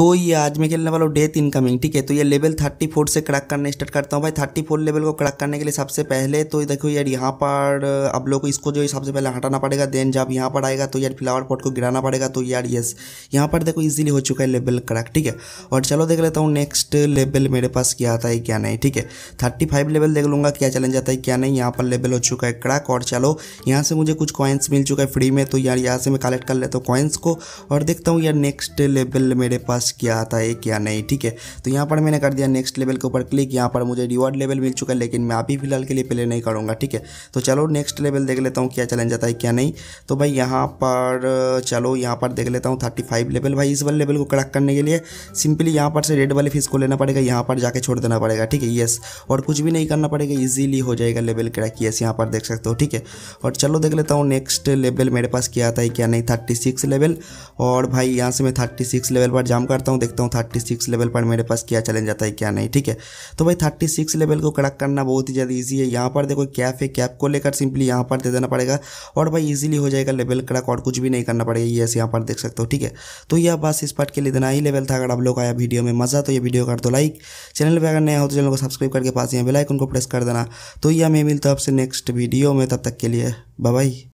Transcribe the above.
तो ये आज मैं खेलने वाला हूँ डेथ इनकमिंग ठीक है तो ये लेवल थर्टी फोर से क्रैक करने स्टार्ट करता हूँ भाई थर्टी फोर लेवल को क्रैक करने के लिए सबसे पहले तो देखो यार यहाँ पर आप लोग को इसको जो सबसे पहले हटाना पड़ेगा देन जब यहाँ पर आएगा तो यार फ्लावर पॉट को गिराना पड़ेगा तो यार यस यहाँ पर देखो ईजिली हो चुका है लेवल क्रैक ठीक है और चलो देख लेता हूँ नेक्स्ट लेवल मेरे पास क्या आता है क्या नहीं ठीक है थर्टी फाइव लेवल देख लूँगा क्या चैलेंज आता है क्या नहीं यहाँ पर लेवल हो चुका है क्रैक और चलो यहाँ से मुझे कुछ कॉइन्स मिल चुका है फ्री में तो यार यहाँ से मैं कलेक्ट कर लेता हूँ कॉइन्स को और देखता हूँ यार नेक्स्ट लेवल मेरे पास टास्क क्या आता है क्या नहीं ठीक है तो यहाँ पर मैंने कर दिया नेक्स्ट लेवल के ऊपर क्लिक यहाँ पर मुझे रिवॉर्ड लेवल मिल चुका है लेकिन मैं अभी फिलहाल के लिए प्ले नहीं करूँगा ठीक है तो चलो नेक्स्ट लेवल देख लेता हूँ क्या चैलेंज आता है क्या नहीं तो भाई यहाँ पर चलो यहाँ पर देख लेता हूँ थर्टी फाइव लेवल भाई इस वाले लेवल को क्रैक करने के लिए सिंपली यहाँ पर से रेड वाले फीस को लेना पड़ेगा यहाँ पर जाके छोड़ देना पड़ेगा ठीक है येस और कुछ भी नहीं करना पड़ेगा ईजिली हो जाएगा लेवल क्रैक येस यहाँ पर देख सकते हो ठीक है और चलो देख लेता हूँ नेक्स्ट लेवल मेरे पास क्या आता है क्या नहीं थर्टी सिक्स लेवल और भाई यहाँ से मैं थर्टी सिक्स लेवल पर जाम कर करता हूँ देखता हूँ थर्टी सिक्स लेवल पर मेरे पास क्या चैलेंज आता है क्या नहीं ठीक है तो भाई थर्टी सिक्स लेवल को कड़क करना बहुत ही ज़्यादा ईजी है यहाँ पर देखो कैप है कैप को लेकर सिंपली यहाँ पर दे देना पड़ेगा और भाई ईजिली हो जाएगा लेवल कड़क और कुछ भी नहीं करना पड़ेगा ये यहाँ पर देख सकते हो ठीक है तो यह बस इस पार्ट के लिए देना ही लेवल था अगर आप लोग आया वीडियो में मज़ा तो ये वीडियो कर दो लाइक चैनल पर अगर नया हो तो चैनल को सब्सक्राइब करके पास यहाँ बेलाइकन को प्रेस कर देना तो यह मैं मिलता हूँ आपसे नेक्स्ट वीडियो में तब तक के लिए बाय